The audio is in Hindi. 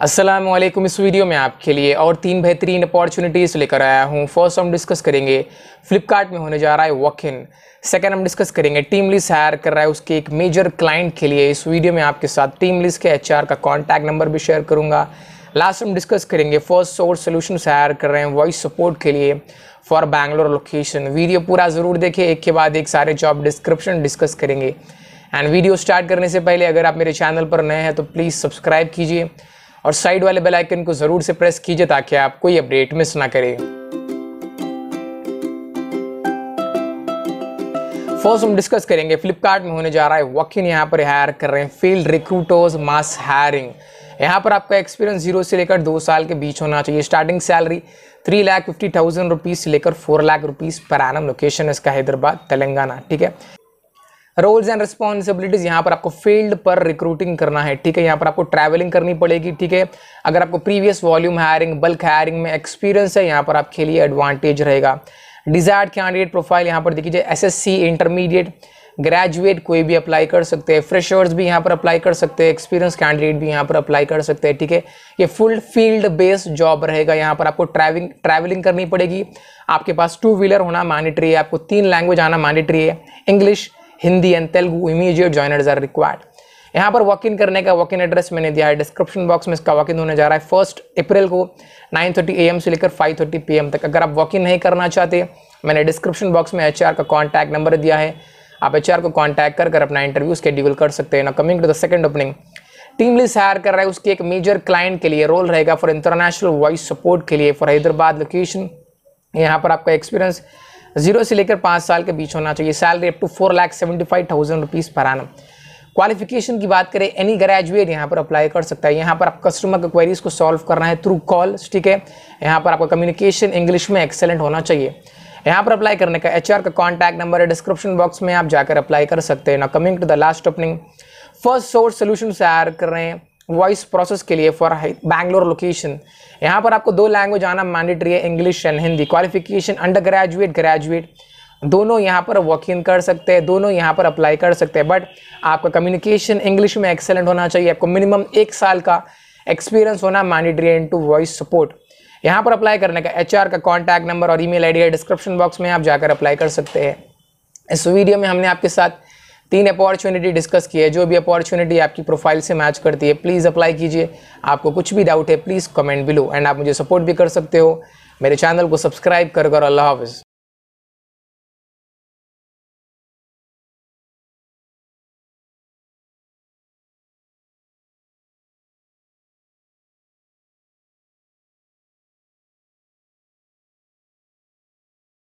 असलम इस वीडियो में आपके लिए और तीन बेहतरीन अपॉर्चुनिटीज़ लेकर आया हूँ फर्स्ट हम डिस्कस करेंगे फ्लिपकार्ट में होने जा रहा है वॉक इन सेकेंड हम डिस्कस करेंगे टीम लिस्ट हायर कर रहा है उसके एक मेजर क्लाइंट के लिए इस वीडियो में आपके साथ टीम लिस्ट के एच का कॉन्टैक्ट नंबर भी शेयर करूँगा लास्ट हम डिस्कस करेंगे फर्स्ट सोर्स सोल्यूशन हायर कर रहे हैं वॉइस सपोर्ट के लिए फॉर बैंगलोर लोकेशन वीडियो पूरा ज़रूर देखें एक के बाद एक सारे जॉब डिस्क्रिप्शन डिस्कस करेंगे एंड वीडियो स्टार्ट करने से पहले अगर आप मेरे चैनल पर नए हैं तो प्लीज़ सब्सक्राइब कीजिए और साइड वाले बेल आइकन को ज़रूर से प्रेस कीजिए ताकि आप कोई अपडेट मिस ना करें फर्स्ट हम डिस्कस करेंगे फ्लिपकार्ट में होने जा रहा है वॉकिन यहाँ पर हायर कर रहे हैं फील्ड रिक्रूटर्स मास हायरिंग यहाँ पर आपका एक्सपीरियंस जीरो से लेकर दो साल के बीच होना चाहिए starting salary three lakh fifty thousand rupees से लेकर four lakh rupees per annum location इसका हैदराबाद तेलंगाना ठीक है रोल्स एंड रिस्पॉन्सिबिलिटीज यहाँ पर आपको फील्ड पर रिक्रूटिंग करना है ठीक है यहाँ पर आपको ट्रैवलिंग करनी पड़ेगी ठीक है अगर आपको previous volume hiring bulk hiring में एक्सपीरियंस है यहाँ पर आपके लिए एडवांटेज रहेगा डिजायर्ड कैंडिडेट प्रोफाइल यहाँ पर देखिए S S C intermediate graduate कोई भी अप्लाई कर सकते हैं फ्रेशर्स भी यहाँ पर अप्लाई कर सकते हैं एक्सपीरियंस कैंडिडेट भी यहाँ पर अप्लाई कर सकते हैं ठीक है ये फुल फील्ड बेस्ड जॉब रहेगा यहाँ पर आपको ट्रैवलिंग ट्रैवलिंग करनी पड़ेगी आपके पास टू व्हीलर होना मैंडेटरी है आपको तीन लैंग्वेज आना मैंडेटरी है English Hindi and Telugu immediate joiners are required यहाँ पर वॉक इन करने का वॉक इन एड्रेस मैंने दिया है डिस्क्रिप्शन बॉक्स में इसका वॉक इन होने जा रहा है फर्स्ट अप्रैल को 9:30 एम से लेकर 5:30 एम तक अगर आप वॉक इन नहीं करना चाहते मैंने डिस्क्रिप्शन बॉक्स में एच का कॉन्टैक्ट नंबर दिया है आप एच को कॉन्टैक्ट कर कर अपना इंटरव्यू स्केड्यूल कर सकते हैं ना coming to the second opening team list hire कर रहा है उसके एक मेजर क्लाइंट के लिए रोल रहेगा फॉर इंटरनेशनल वॉइस सपोर्ट के लिए फॉर हैदराबाद लोकेशन यहाँ पर आपका एक्सपीरियंस जीरो से लेकर पाँच साल के बीच होना चाहिए salary up to four lakh seventy five thousand rupees पर आना क्वालिफिकेशन की बात करें एनी ग्रेजुएट यहाँ पर अप्लाई कर सकता है यहाँ पर आप कस्टमर का क्वेरीज को सॉल्व करना है थ्रू कॉल्स ठीक है यहाँ पर आपका कम्युनिकेशन इंग्लिश में एक्सेलेंट होना चाहिए यहाँ पर अप्लाई करने का एच का कॉन्टैक्ट नंबर है डिस्क्रिप्शन बॉक्स में आप जाकर अप्लाई कर सकते हैं ना coming to the last opening first source solution से कर रहे हैं वॉइस प्रोसेस के लिए फॉर बैंगलोर लोकेशन यहाँ पर आपको दो लैंग्वेज आना मैंडेटरी है English and Hindi qualification under graduate graduate दोनों यहाँ पर वॉक इन कर सकते हैं दोनों यहाँ पर अप्लाई कर सकते हैं बट आपका कम्युनिकेशन इंग्लिश में एक्सेलेंट होना चाहिए आपको मिनिमम एक साल का एक्सपीरियंस होना mandatory into voice support यहाँ पर अप्लाई करने का एच का कॉन्टैक्ट नंबर और ई मेल है डिस्क्रिप्शन बॉक्स में आप जाकर अप्लाई कर सकते हैं इस वीडियो में हमने आपके साथ तीन अपॉर्चुनिटी डिस्कस की है जो भी अपॉर्चुनिटी आपकी प्रोफाइल से मैच करती है प्लीज़ अप्लाई कीजिए आपको कुछ भी डाउट है प्लीज़ कमेंट बिलो एंड आप मुझे सपोर्ट भी कर सकते हो मेरे चैनल को सब्सक्राइब कर कर अल्लाह हाफिज़